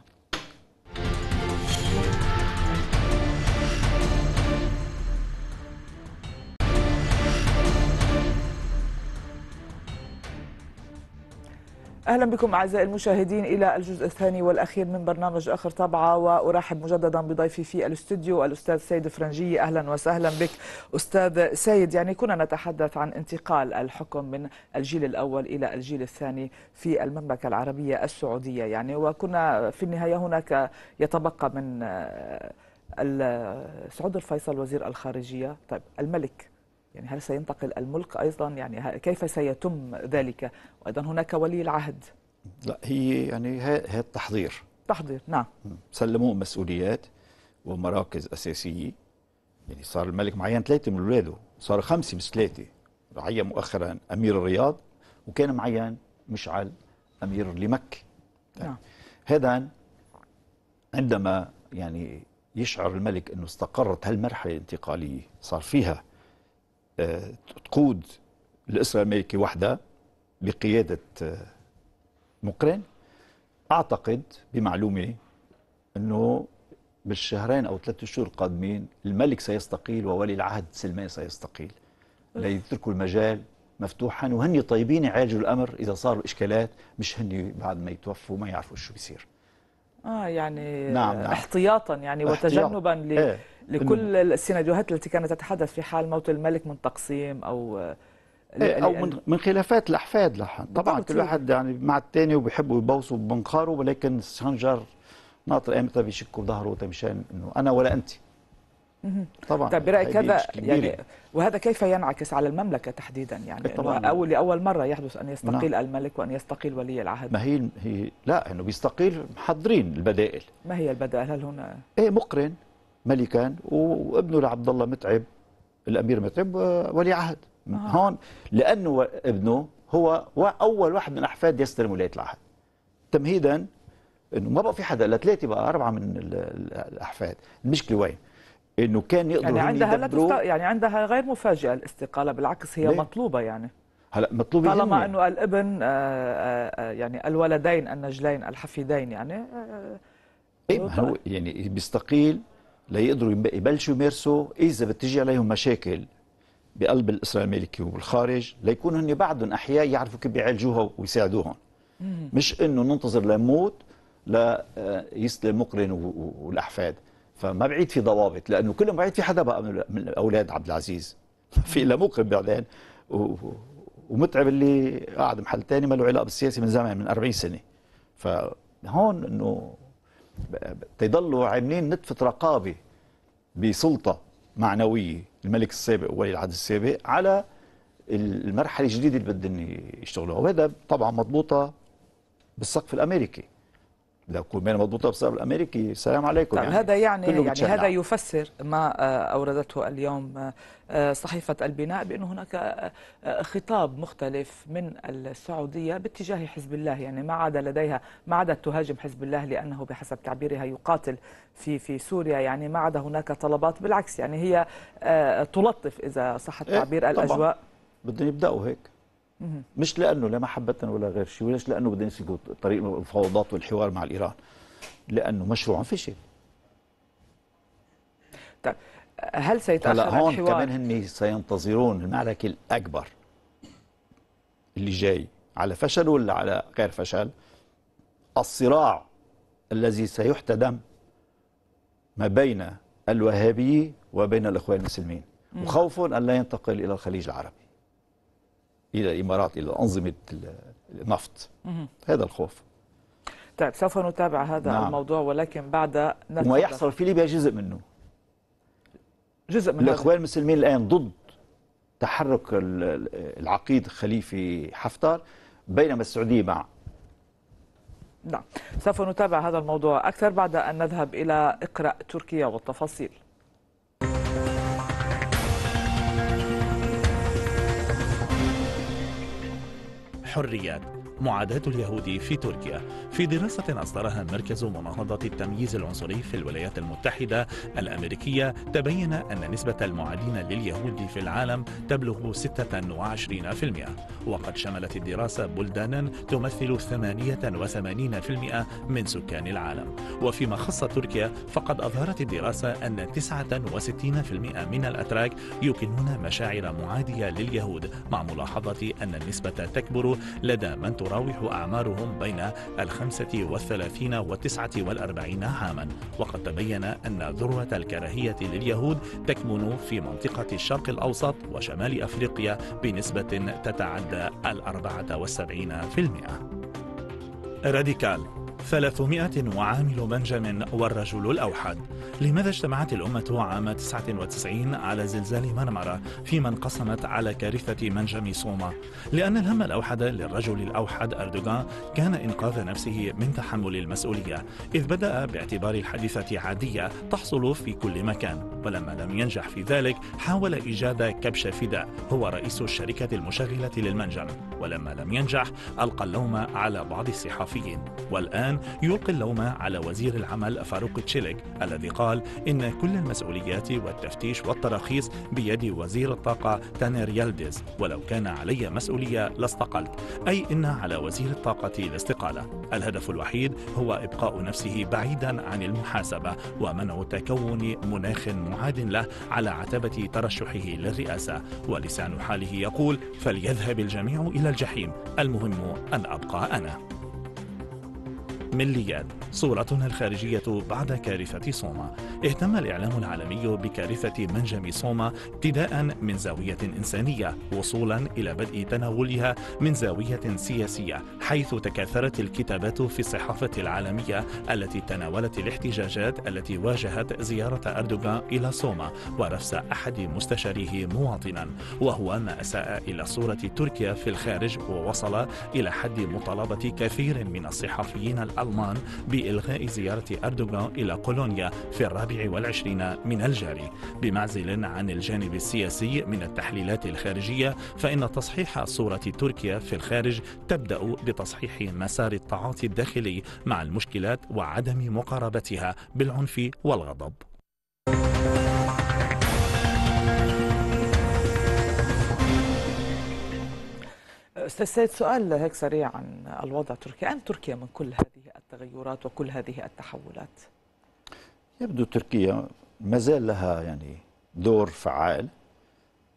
أهلا بكم أعزائي المشاهدين إلى الجزء الثاني والأخير من برنامج آخر طبعة وأرحب مجددا بضيفي في الاستوديو الأستاذ سيد فرنجي أهلا وسهلا بك أستاذ سيد يعني كنا نتحدث عن انتقال الحكم من الجيل الأول إلى الجيل الثاني في المملكة العربية السعودية يعني وكنا في النهاية هناك يتبقى من آه، سعود الفيصل وزير الخارجية طيب الملك يعني هل سينتقل الملك أيضا يعني كيف سيتم ذلك وأيضا هناك ولي العهد لا هي يعني هذا التحضير تحضير نعم سلموه مسؤوليات ومراكز أساسية يعني صار الملك معين ثلاثة من أولاده صار خمسة مش ثلاثة عين مؤخرا أمير الرياض وكان معين مشعل أمير لمكة يعني نعم. هذا عندما يعني يشعر الملك أنه استقرت هالمرحلة الانتقالية صار فيها تقود الاسره الامريكيه وحدها بقياده مقرن آه، اعتقد بمعلومه انه بالشهرين او ثلاثة شهور القادمين الملك سيستقيل وولي العهد سلمان سيستقيل ليتركوا المجال مفتوحا وهن طيبين يعالجوا الامر اذا صاروا اشكالات مش هن بعد ما يتوفوا ما يعرفوا شو بيصير اه يعني نعم نعم. احتياطا يعني احتياط. وتجنبا ل... ايه. لكل السيناريوهات التي كانت تتحدث في حال موت الملك من تقسيم او إيه، او من من خلافات الاحفاد لحن طبعا كل واحد يعني مع الثاني وبيحبوا يبوسوا بمنقاره ولكن السنجر ناطر امتى بيشكوا ظهره مشان انه انا ولا انت طبعا طب برايك هذا يعني, يعني وهذا كيف ينعكس على المملكه تحديدا يعني إيه، طبعا اول لاول مره يحدث ان يستقيل نعم. الملك وان يستقيل ولي العهد ما هي هي لا انه بيستقيل محضرين البدائل ما هي البدائل هل هنا ايه مقرن ملكان وابنه لعبد الله متعب الامير متعب ولي عهد آه. هون لانه ابنه هو اول واحد من احفاد يستلم ولايه العهد تمهيدا انه ما بقى في حدا الا ثلاثه بقى اربعه من الاحفاد المشكله وين؟ انه كان يقدروا يعني عندها لا تست... يعني عندها غير مفاجئه الاستقاله بالعكس هي ليه؟ مطلوبه يعني هلا مطلوبه طالما انه الابن آآ آه، آآ آه، آه، يعني الولدين النجلين الحفيدين يعني ايه ما هو يعني بيستقيل ليقدروا يبلشوا يمارسوا اذا بتجي عليهم مشاكل بقلب الاسره الملكي والخارج ليكونوا هن بعدهم احياء يعرفوا كيف بيعالجوها ويساعدوهم مش انه ننتظر لموت لا آه، يسلم مقرن والاحفاد فما بعيد في ضوابط لانه كل ما بعيد في حدا بقى من اولاد عبد العزيز في الا مقرن بعدين ومتعب اللي قاعد محل ثاني ما له علاقه بالسياسه من زمان من 40 سنه فهون انه تضلوا عاملين نتفة رقابة بسلطة معنوية الملك السابق وولي العهد السابق على المرحلة الجديدة اللي بدهم يشتغلوها وهذا طبعا مضبوطة بالسقف الأمريكي ده كولمان مضبوطه بسبب الامريكي السلام عليكم طيب، يعني هذا يعني يعني هذا يفسر ما آه، اوردته اليوم آه، صحيفه البناء بانه هناك آه، خطاب مختلف من السعوديه باتجاه حزب الله يعني ما عاد لديها ما عادت تهاجم حزب الله لانه بحسب تعبيرها يقاتل في في سوريا يعني ما عاد هناك طلبات بالعكس يعني هي تلطف اذا صح التعبير إيه الاجواء بدهم يبداوا هيك مش لانه لا محبه ولا غير شيء ولاش لانه بدنا نسلك طريق المفاوضات والحوار مع الايران لانه مشروع فشل طيب هل سيتاخر هلا هون الحوار؟ كمان هم سينتظرون المعركه الاكبر اللي جاي على فشل ولا على غير فشل الصراع الذي سيحتدم ما بين الوهابيه وبين الاخوان المسلمين وخوف ان لا ينتقل الى الخليج العربي إلى الإمارات إلى أنظمة النفط هذا الخوف طيب سوف نتابع هذا نعم. الموضوع ولكن بعد وما يحصل في ليبيا جزء منه جزء من الإخوان المسلمين الآن ضد تحرك العقيد خليفي حفتر بينما السعودية مع نعم سوف نتابع هذا الموضوع أكثر بعد أن نذهب إلى اقرأ تركيا والتفاصيل الحريات معاداة اليهود في تركيا في دراسة أصدرها مركز مناهضة التمييز العنصري في الولايات المتحدة الأمريكية تبين أن نسبة المعادين لليهود في العالم تبلغ 26% وقد شملت الدراسة بلدانا تمثل 88% من سكان العالم وفيما خص تركيا فقد أظهرت الدراسة أن 69% من الأتراك يكنون مشاعر معادية لليهود مع ملاحظة أن النسبة تكبر لدى من تراوح أعمارهم بين الخمسة والثلاثين والتسعة والأربعين عاما وقد تبين أن ذروة الكراهية لليهود تكمن في منطقة الشرق الأوسط وشمال أفريقيا بنسبة تتعدى الأربعة والسبعين في المئة راديكال 300 وعامل بنجم والرجل الأوحد لماذا اجتمعت الأمة عام 99 على زلزال مرمرة فيما انقسمت على كارثة منجم صوما لأن الهم الأوحد للرجل الأوحد أردوغان كان إنقاذ نفسه من تحمل المسؤولية إذ بدأ باعتبار الحادثة عادية تحصل في كل مكان ولما لم ينجح في ذلك حاول إيجاد كبش فداء هو رئيس الشركة المشغلة للمنجم ولما لم ينجح ألقى اللوم على بعض الصحفيين والآن الآن يلقي اللوم على وزير العمل فاروق تشيلك الذي قال إن كل المسؤوليات والتفتيش والتراخيص بيد وزير الطاقة تانير يالديز ولو كان علي مسؤولية لاستقلت أي إن على وزير الطاقة الاستقالة الهدف الوحيد هو إبقاء نفسه بعيدا عن المحاسبة ومنع تكون مناخ معاد له على عتبة ترشحه للرئاسة ولسان حاله يقول فليذهب الجميع إلى الجحيم المهم أن أبقى أنا مليات صورتنا الخارجية بعد كارثة صوما اهتم الإعلام العالمي بكارثة منجم صوما ابتداء من زاوية إنسانية وصولا إلى بدء تناولها من زاوية سياسية حيث تكاثرت الكتابات في الصحافة العالمية التي تناولت الاحتجاجات التي واجهت زيارة أردوغان إلى صوما ورفس أحد مستشاريه مواطنا وهو ما أساء إلى صورة تركيا في الخارج ووصل إلى حد مطالبة كثير من الصحفيين الألمان الألمان بإلغاء زيارة أردوغان إلى كولونيا في الرابع والعشرين من الجاري بمعزل عن الجانب السياسي من التحليلات الخارجية فإن تصحيح صورة تركيا في الخارج تبدأ بتصحيح مسار التعاطي الداخلي مع المشكلات وعدم مقاربتها بالعنف والغضب استاذ سيد سؤال هيك سريع عن الوضع تركيا عن تركيا من كل هذه التغيرات وكل هذه التحولات يبدو تركيا ما زال لها يعني دور فعال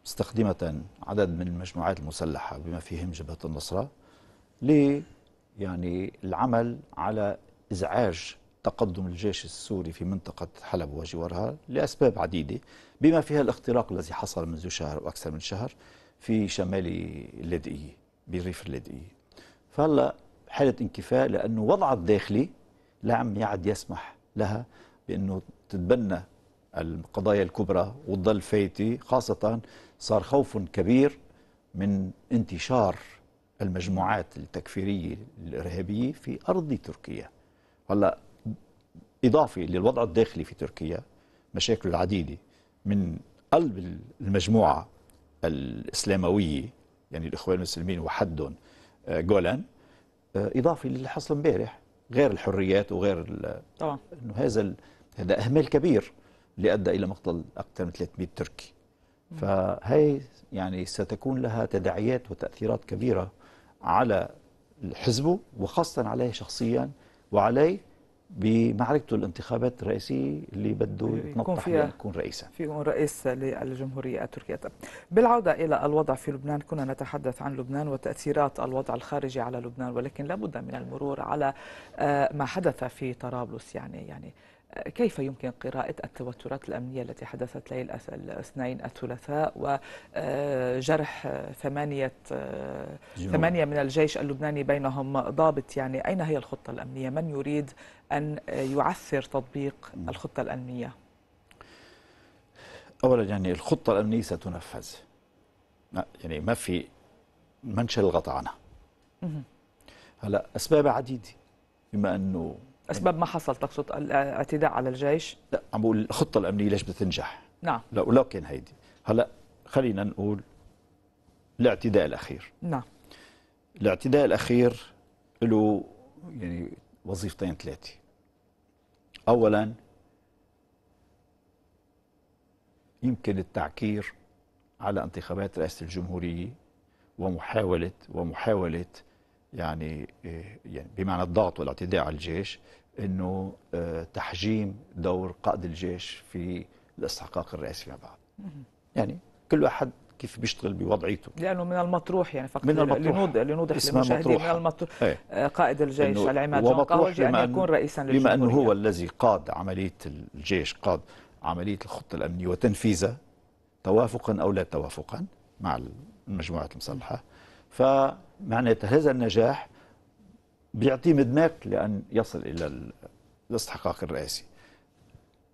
مستخدمة عدد من المجموعات المسلحة بما فيهم جبهة النصرة ل يعني العمل على إزعاج تقدم الجيش السوري في منطقة حلب وجوارها لأسباب عديدة بما فيها الاختراق الذي حصل منذ شهر وأكثر من شهر في شمال اللاذقية بريف اللاذقية فهلا حالة انكفاء لأنه وضعها الداخلي لا عم يعد يسمح لها بأنه تتبنى القضايا الكبرى وتضل فايتة خاصة صار خوف كبير من انتشار المجموعات التكفيرية الإرهابية في أرض تركيا هلا إضافة للوضع الداخلي في تركيا مشاكل العديدة من قلب المجموعة الإسلاموية يعني الإخوان المسلمين وحدهم آه، جولان آه، إضافي للي حصل امبارح غير الحريات وغير طبعا انه هذا هذا اهمال كبير اللي ادى الى مقتل اكثر من 300 تركي فهي يعني ستكون لها تداعيات وتاثيرات كبيره على حزبه وخاصه عليه شخصيا وعليه بمعركته الانتخابات الرئاسيه اللي بده يتنطح فيها يكون رئيسا في رئيس للجمهوريه التركيه طب بالعوده الى الوضع في لبنان كنا نتحدث عن لبنان وتاثيرات الوضع الخارجي على لبنان ولكن لابد من المرور على آه، ما حدث في طرابلس يعني يعني كيف يمكن قراءة التوترات الأمنية التي حدثت ليلة الاثنين الثلاثاء وجرح آه، ثمانية آه، ثمانية من الجيش اللبناني بينهم ضابط يعني أين هي الخطة الأمنية من يريد أن يعثر تطبيق الخطة الأمنية أولا يعني الخطة الأمنية ستنفذ يعني ما في منشل الغطاء عنها هلا أسباب عديدة بما أنه اسباب ما حصل تقصد الاعتداء على الجيش لا عم بقول الخطه الامنيه ليش بدها تنجح نعم كان هيدي هلا خلينا نقول الاعتداء الاخير نعم الاعتداء الاخير له يعني وظيفتين ثلاثه اولا يمكن التعكير على انتخابات رئاسه الجمهوريه ومحاوله ومحاوله يعني إيه، يعني بمعنى الضغط والاعتداء على الجيش انه آه، تحجيم دور قائد الجيش في الاستحقاق الرئاسي فيما بعد يعني كل واحد كيف بيشتغل بوضعيته لانه من المطروح يعني فقط من المطروح لنوضح لنوضح للمشاهدين من المطروح هي. إيه. آه، قائد الجيش العماد جون قهوجي ان يكون رئيسا للجمهوريه بما انه هو الذي قاد عمليه الجيش قاد عمليه الخطه الامنيه وتنفيذها توافقا او لا توافقا مع المجموعات المسلحه ف معناتها هذا النجاح بيعطيه مدماك لأن يصل إلى الاستحقاق الرئاسي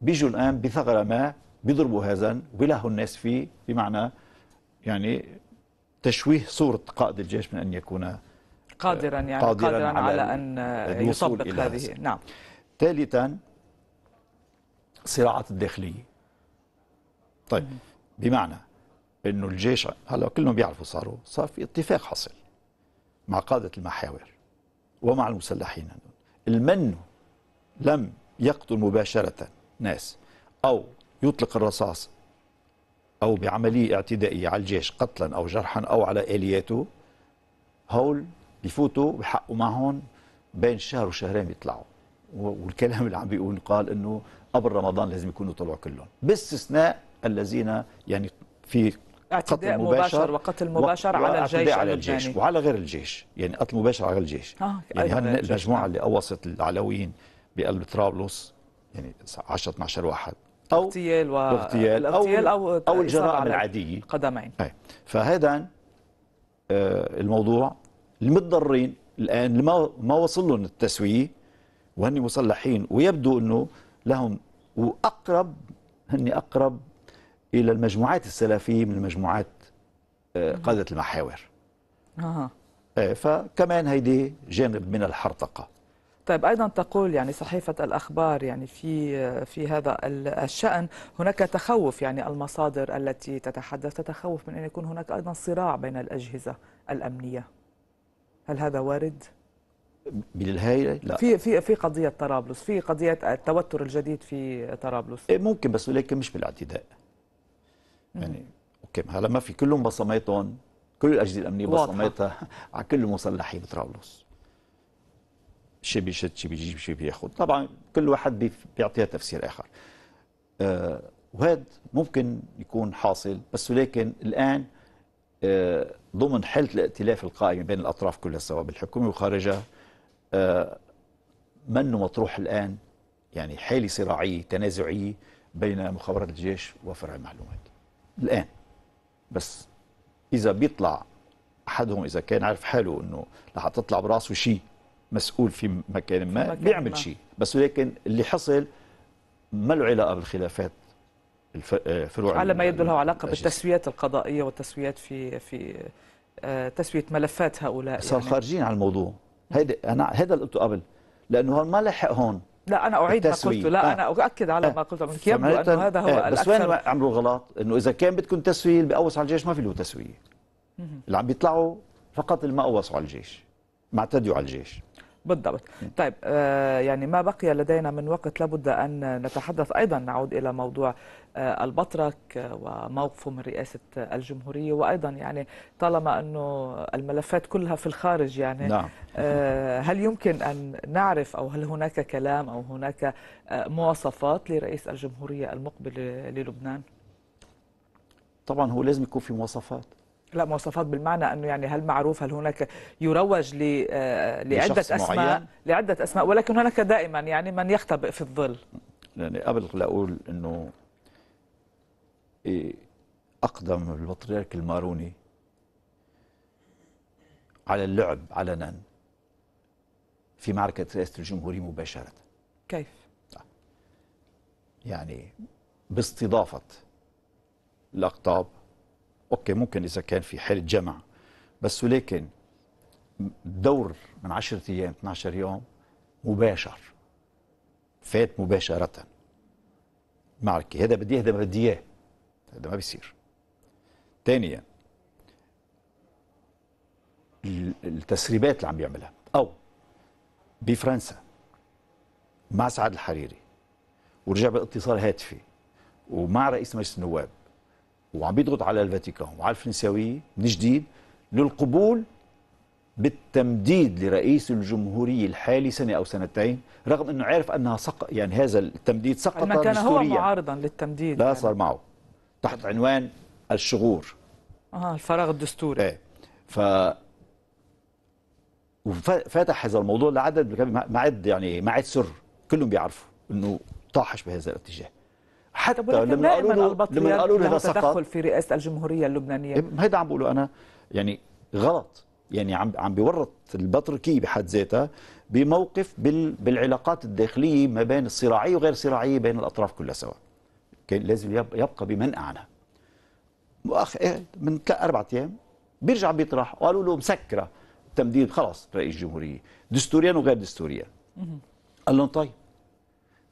بيجوا الآن بثغرة ما بيضربوا هذا ويلهوا الناس فيه بمعنى يعني تشويه صورة قائد الجيش من أن يكون آه، قادرا يعني قادرا, قادراً على, على أن يطبق هذه هزن. نعم ثالثا صراعات الداخلية طيب بمعنى أنه الجيش هلا كلهم بيعرفوا صاروا صار في اتفاق حصل مع قادة المحاور ومع المسلحين المن لم يقتل مباشرة ناس أو يطلق الرصاص أو بعملية اعتدائية على الجيش قتلا أو جرحا أو على آلياته هول بفوتوا بحقوا معهم بين شهر وشهرين بيطلعوا والكلام اللي عم بيقول قال انه قبل رمضان لازم يكونوا طلعوا كلهم باستثناء الذين يعني في اعتداء مباشر وقتل مباشر على الجيش على الجيش الجاني. وعلى غير الجيش يعني قتل مباشر على الجيش آه يعني أيوة، هن المجموعه آه. اللي قوصت العلويين بقلب طرابلس يعني 10 12 واحد او اغتيال و... اغتيال او او, أو الجرائم العاديه قدمين أي. طيب. فهذا آه، الموضوع المتضررين الان اللي ما ما وصل لهم التسويه وهن مسلحين ويبدو انه لهم واقرب هن اقرب الى المجموعات السلفيه من المجموعات آه، قاده المحاور. اها آه، فكمان هيدي جانب من الحرطقه. طيب ايضا تقول يعني صحيفه الاخبار يعني في آه، في هذا الشان هناك تخوف يعني المصادر التي تتحدث تتخوف من ان يكون هناك ايضا صراع بين الاجهزه الامنيه هل هذا وارد بالهاي لا في في في قضيه طرابلس في قضيه التوتر الجديد في طرابلس إيه، ممكن بس ولكن مش بالاعتداء يعني اوكي هلا ما في كلهم بصماتهم كل الاجهزه الامنيه بصماتها على كل المسلحين بطرابلس شي بيشد شي بيجيب شي بياخذ طبعا كل واحد بيعطيها تفسير اخر آه وهذا ممكن يكون حاصل بس ولكن الان آه ضمن حالة الائتلاف القائم بين الأطراف كلها سواء بالحكومة وخارجها آه منه مطروح الآن يعني حالة صراعية تنازعية بين مخابرات الجيش وفرع المعلومات الآن بس إذا بيطلع أحدهم إذا كان عارف حاله أنه رح تطلع براسه شيء مسؤول في مكان ما في بيعمل شيء بس ولكن اللي حصل ما له علاقة بالخلافات الفروع آه، على ما يبدو له علاقة بالتسويات القضائية والتسويات في في آه، تسوية ملفات هؤلاء صار يعني. خارجين عن الموضوع هيدا أنا هذا اللي قلته قبل لأنه ما لحق هون لا انا اعيد ما قلته لا آه. انا اؤكد على ما قلته منك يبدو انه هذا هو آه. بس وين عملوا غلط انه اذا كان بدكم تسويه اللي بقوص على الجيش ما في له تسويه اللي عم بيطلعوا فقط اللي ما قوصوا على الجيش ما اعتدوا على الجيش بالضبط طيب آه، يعني ما بقي لدينا من وقت لابد أن نتحدث أيضا نعود إلى موضوع آه، البطرك آه، وموقفه من رئاسة الجمهورية وأيضا يعني طالما أنه الملفات كلها في الخارج يعني نعم. هل يمكن أن نعرف أو هل هناك كلام أو هناك مواصفات لرئيس الجمهورية المقبل للبنان؟ طبعا هو لازم يكون في مواصفات لا مواصفات بالمعنى انه يعني هل معروف هل هناك يروج ل آه، لعده اسماء لعده اسماء ولكن هناك دائما يعني من يختبئ في الظل يعني قبل لا اقول انه إيه، اقدم البطريرك الماروني على اللعب علنا في معركه رئاسه الجمهوريه مباشره كيف يعني باستضافه الأقطاب أوكي ممكن إذا كان في حالة جمع بس ولكن دور من 10 أيام 12 يوم مباشر فات مباشرة معركة هذا بدي هذا بدي إياه هذا ما بيصير ثانيا التسريبات اللي عم بيعملها أو بفرنسا مع سعد الحريري ورجع باتصال هاتفي ومع رئيس مجلس النواب وعم بيضغط على الفاتيكان وعلى الفرنساوية من جديد للقبول بالتمديد لرئيس الجمهورية الحالي سنة أو سنتين رغم أنه عارف أنها سق... يعني هذا التمديد سقط ما كان هو معارضا للتمديد لا يعني. صار معه تحت عنوان الشغور آه الفراغ الدستوري ايه ف وفتح هذا الموضوع لعدد ما عد يعني ما عد سر كلهم بيعرفوا انه طاحش بهذا الاتجاه حتى لما قالوا له لما قالوا له سقط في رئاسه الجمهوريه اللبنانيه إيه، هيدا عم بقوله انا يعني غلط يعني عم عم بيورط البطركي بحد ذاتها بموقف بال بالعلاقات الداخليه ما بين الصراعيه وغير الصراعيه بين الاطراف كلها سوا كان لازم يبقى بمنأى عنها إيه، من اربع ايام بيرجع بيطرح وقالوا له مسكره تمديد خلاص رئيس جمهوريه دستوريا وغير دستوريا قال لهم طيب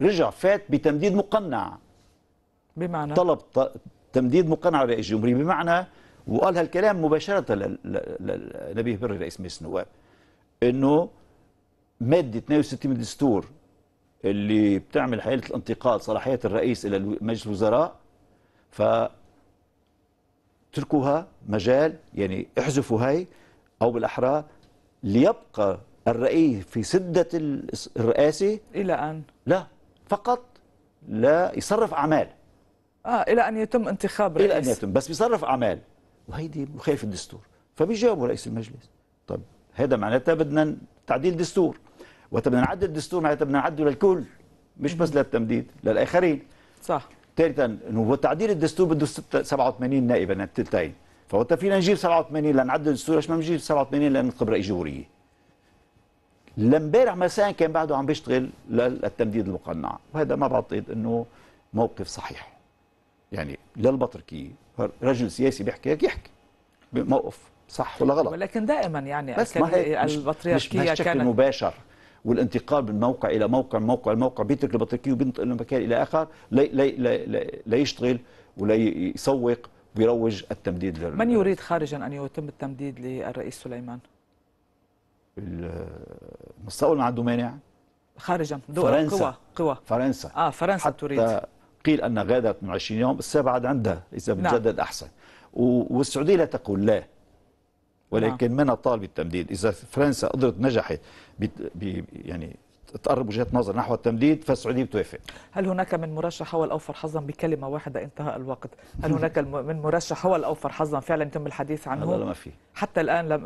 رجع فات بتمديد مقنع بمعنى طلب تمديد مقنعه لرئيس الجمهوريه بمعنى وقال هالكلام مباشره لنبيه بري رئيس مجلس النواب انه ماده 62 من الدستور اللي بتعمل حاله الانتقال صلاحيه الرئيس الى مجلس الوزراء ف اتركوها مجال يعني احذفوا هاي او بالاحرى ليبقى الرئيس في سده الرئاسه الى ان لا فقط لا يصرف اعمال اه الى ان يتم انتخاب رئيس الى ان يتم بس بيصرف اعمال وهيدي مخالف الدستور فبيجاوبوا رئيس المجلس طب هذا معناتها بدنا تعديل دستور وقت بدنا نعدل الدستور معناتها بدنا نعدله للكل مش بس للتمديد للاخرين صح ثالثا انه تعديل الدستور بده 87 نائبا الثلثين فوقت فينا نجيب 87 لنعدل الدستور ليش ما بنجيب 87 لننتخب رئيس جمهوريه لامبارح مساء كان بعده عم بيشتغل للتمديد المقنع وهذا ما بعتقد انه موقف صحيح يعني للبطركي رجل سياسي بيحكي هيك يحكي بموقف صح ولا غلط ولكن دائما يعني بس ما هي مش البطريركيه مش بشكل كانت مباشر والانتقال من موقع الى موقع من موقع لموقع بيترك البطريركيه وبينتقل من مكان الى اخر لي لي لي لي يشتغل ولا يسوق ويروج التمديد لل... من يريد خارجا ان يتم التمديد للرئيس سليمان؟ المستقبل ما عنده مانع خارجا دول فرنسا قوى قوى فرنسا اه فرنسا تريد قيل أن غادرت من 20 يوم استبعد عندها إذا نعم. بتجدد أحسن والسعودية لا تقول لا ولكن نعم. من الطالب التمديد إذا فرنسا قدرت نجحت يعني تقرب وجهات نظر نحو التمديد فالسعوديه بتوافق. هل هناك من مرشح هو الاوفر حظا بكلمه واحده انتهى الوقت، هل هناك من مرشح هو الاوفر حظا فعلا يتم الحديث عنه؟ لا ما في. حتى الان لم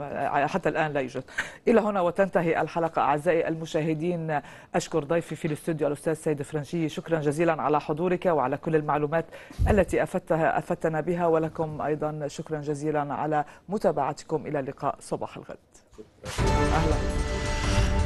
حتى الان لا يوجد. الى هنا وتنتهي الحلقه اعزائي المشاهدين اشكر ضيفي في الاستوديو الاستاذ سيد فرنشي شكرا جزيلا على حضورك وعلى كل المعلومات التي افدتها افدتنا بها ولكم ايضا شكرا جزيلا على متابعتكم الى اللقاء صباح الغد. اهلا